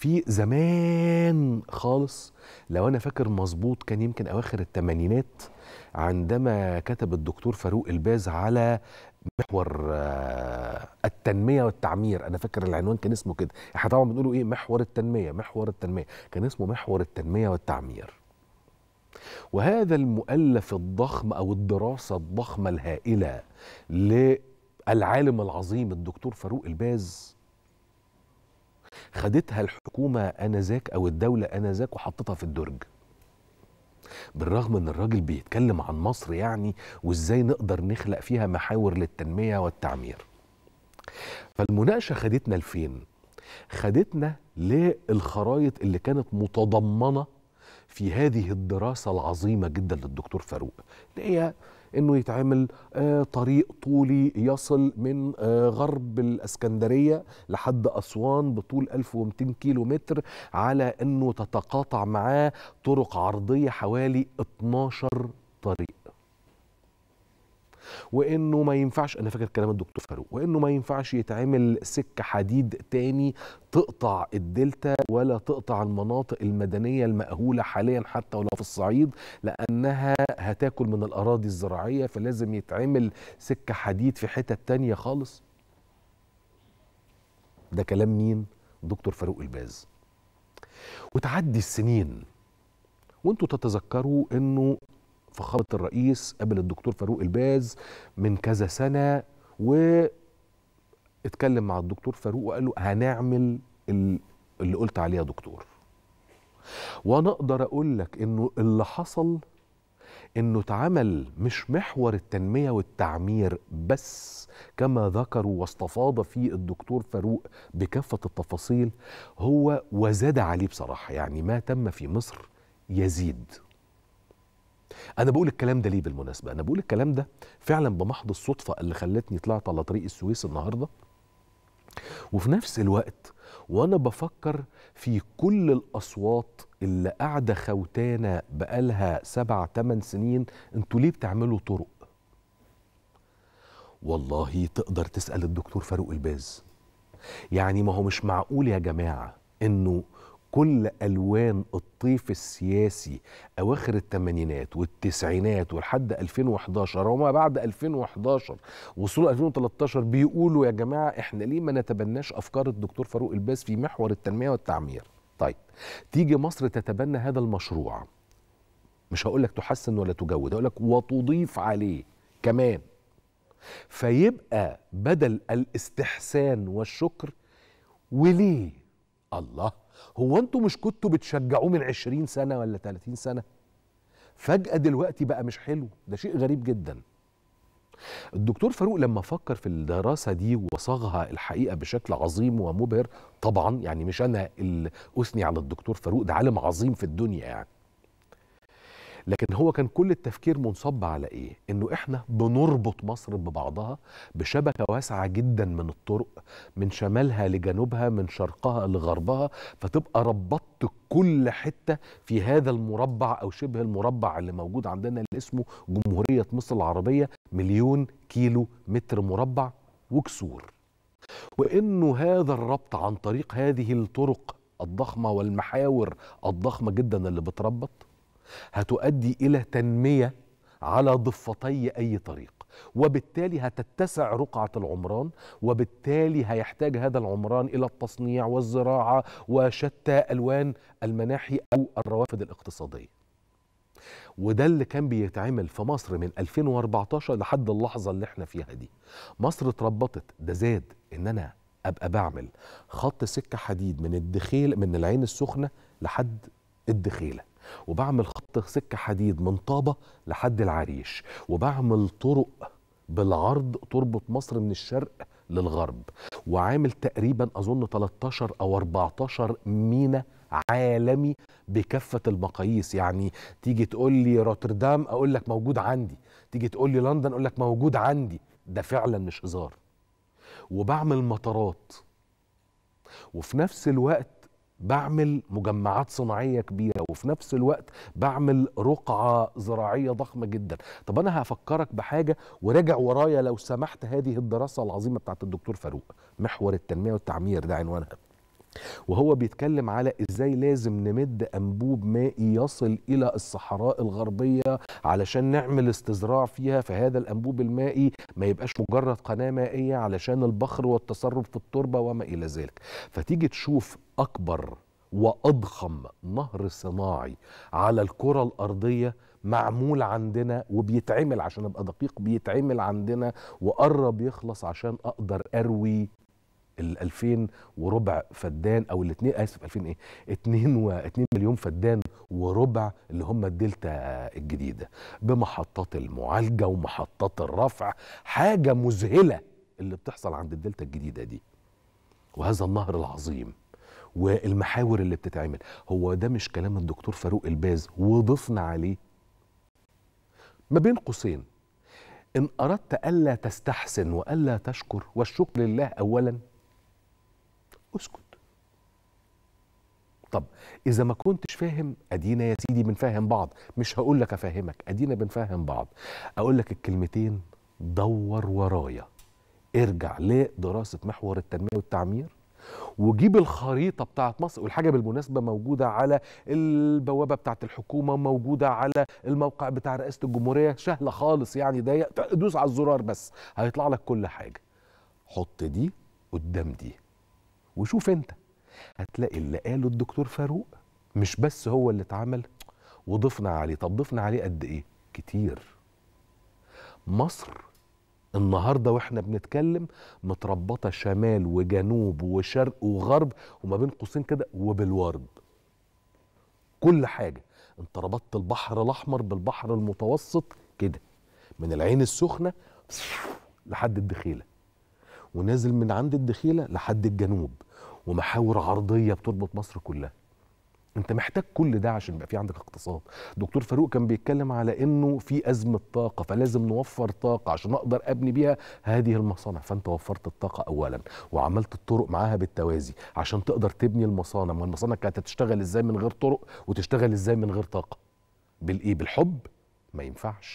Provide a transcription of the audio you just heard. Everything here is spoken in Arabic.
في زمان خالص لو انا فاكر مظبوط كان يمكن اواخر الثمانينات عندما كتب الدكتور فاروق الباز على محور آه، التنميه والتعمير انا فاكر العنوان كان اسمه كده احنا طبعا بنقوله ايه محور التنميه محور التنميه كان اسمه محور التنميه والتعمير وهذا المؤلف الضخم او الدراسه الضخمه الهائله للعالم العظيم الدكتور فاروق الباز خدتها الحكومة أنذاك أو الدولة أنذاك وحطتها في الدرج بالرغم ان الراجل بيتكلم عن مصر يعني وازاي نقدر نخلق فيها محاور للتنميه والتعمير فالمناقشه خدتنا لفين خدتنا للخرايط اللي كانت متضمنه في هذه الدراسه العظيمه جدا للدكتور فاروق اللي هي انه يتعمل آه، طريق طولي يصل من آه، غرب الاسكندريه لحد اسوان بطول 1200 كيلو متر على انه تتقاطع معاه طرق عرضيه حوالي 12 طريق وانه ما ينفعش انا فاكر كلام الدكتور فاروق وانه ما ينفعش يتعمل سكه حديد تاني تقطع الدلتا ولا تقطع المناطق المدنيه المأهوله حاليا حتى ولو في الصعيد لانها هتاكل من الاراضي الزراعيه فلازم يتعمل سكه حديد في حتت تانيه خالص ده كلام مين دكتور فاروق الباز وتعدي السنين وانتوا تتذكروا انه فخامه الرئيس قابل الدكتور فاروق الباز من كذا سنه و اتكلم مع الدكتور فاروق وقال له هنعمل اللي قلت عليه يا دكتور وانا اقدر اقول لك انه اللي حصل انه اتعمل مش محور التنميه والتعمير بس كما ذكروا واستفاض فيه الدكتور فاروق بكافه التفاصيل هو وزاد عليه بصراحه يعني ما تم في مصر يزيد انا بقول الكلام ده ليه بالمناسبه انا بقول الكلام ده فعلا بمحض الصدفه اللي خلتني طلعت على طريق السويس النهارده وفي نفس الوقت وانا بفكر في كل الاصوات اللي قاعده خوتانه بقالها سبع تمن سنين انتوا ليه بتعملوا طرق والله تقدر تسال الدكتور فاروق الباز يعني ما هو مش معقول يا جماعه انه كل ألوان الطيف السياسي أواخر الثمانينات والتسعينات ولحد 2011 وما بعد 2011 وصول 2013 بيقولوا يا جماعة إحنا ليه ما نتبناش أفكار الدكتور فاروق الباز في محور التنمية والتعمير طيب تيجي مصر تتبنى هذا المشروع مش هقول لك تحسن ولا تجود هقول لك وتضيف عليه كمان فيبقى بدل الاستحسان والشكر وليه الله هو انتوا مش كنتوا بتشجعوه من 20 سنه ولا 30 سنه فجاه دلوقتي بقى مش حلو ده شيء غريب جدا الدكتور فاروق لما فكر في الدراسة دي وصاغها الحقيقة بشكل عظيم ومبهر طبعا يعني مش أنا اللي أثني على الدكتور فاروق ده عالم عظيم في الدنيا يعني لكن هو كان كل التفكير منصب على ايه انه احنا بنربط مصر ببعضها بشبكه واسعه جدا من الطرق من شمالها لجنوبها من شرقها لغربها فتبقى ربطت كل حته في هذا المربع او شبه المربع اللي موجود عندنا اللي اسمه جمهوريه مصر العربيه مليون كيلو متر مربع وكسور وانه هذا الربط عن طريق هذه الطرق الضخمه والمحاور الضخمه جدا اللي بتربط هتؤدي إلى تنمية على ضفتي أي طريق وبالتالي هتتسع رقعة العمران وبالتالي هيحتاج هذا العمران إلى التصنيع والزراعة وشتى ألوان المناحي أو الروافد الاقتصادية وده اللي كان بيتعمل في مصر من 2014 لحد اللحظة اللي احنا فيها دي مصر اتربطت ده زاد ان انا ابقى بعمل خط سكة حديد من الدخيل من العين السخنة لحد الدخيلة وبعمل خط سكه حديد من طابه لحد العريش وبعمل طرق بالعرض تربط مصر من الشرق للغرب وعامل تقريبا اظن 13 او 14 مينا عالمي بكافه المقاييس يعني تيجي تقول لي روتردام اقول لك موجود عندي تيجي تقول لي لندن اقول لك موجود عندي ده فعلا مش هزار وبعمل مطارات وفي نفس الوقت بعمل مجمعات صناعية كبيرة وفي نفس الوقت بعمل رقعة زراعية ضخمة جدا طب أنا هفكرك بحاجة وراجع ورايا لو سمحت هذه الدراسة العظيمة بتاعت الدكتور فاروق محور التنمية والتعمير ده عنوانها وهو بيتكلم على ازاي لازم نمد انبوب مائي يصل الى الصحراء الغربيه علشان نعمل استزراع فيها فهذا الانبوب المائي ما يبقاش مجرد قناه مائيه علشان البخر والتصرف في التربه وما الى ذلك فتيجي تشوف اكبر واضخم نهر صناعي على الكره الارضيه معمول عندنا وبيتعمل عشان ابقى دقيق بيتعمل عندنا وقرب يخلص عشان اقدر اروي ال 2000 وربع فدان او الاثنين اسف 2000 ايه 2 و 2 مليون فدان وربع اللي هم الدلتا الجديده بمحطات المعالجه ومحطات الرفع حاجه مذهله اللي بتحصل عند الدلتا الجديده دي وهذا النهر العظيم والمحاور اللي بتتعمل هو ده مش كلام الدكتور فاروق الباز وضفنا عليه ما بين قوسين ان اردت الا تستحسن والا تشكر والشكر لله اولا اسكت طب اذا ما كنتش فاهم ادينا يا سيدي بنفهم بعض مش هقول لك افهمك ادينا بنفهم بعض اقول لك الكلمتين دور ورايا ارجع لدراسه محور التنميه والتعمير وجيب الخريطه بتاعه مصر والحاجه بالمناسبه موجوده على البوابه بتاعه الحكومه موجوده على الموقع بتاع رئاسه الجمهوريه سهله خالص يعني ضيق دوس على الزرار بس هيطلع لك كل حاجه حط دي قدام دي وشوف انت هتلاقي اللي قاله الدكتور فاروق مش بس هو اللي اتعمل وضفنا عليه طب ضفنا عليه قد ايه كتير مصر النهارده واحنا بنتكلم متربطه شمال وجنوب وشرق وغرب وما بين قوسين كده وبالورد كل حاجه انت ربطت البحر الاحمر بالبحر المتوسط كده من العين السخنه لحد الدخيله ونازل من عند الدخيله لحد الجنوب ومحاور عرضيه بتربط مصر كلها انت محتاج كل ده عشان يبقى في عندك اقتصاد دكتور فاروق كان بيتكلم على انه في ازمه طاقه فلازم نوفر طاقه عشان اقدر ابني بيها هذه المصانع فانت وفرت الطاقه اولا وعملت الطرق معاها بالتوازي عشان تقدر تبني المصانع ما المصانع كانت هتشتغل ازاي من غير طرق وتشتغل ازاي من غير طاقه بالايه بالحب ما ينفعش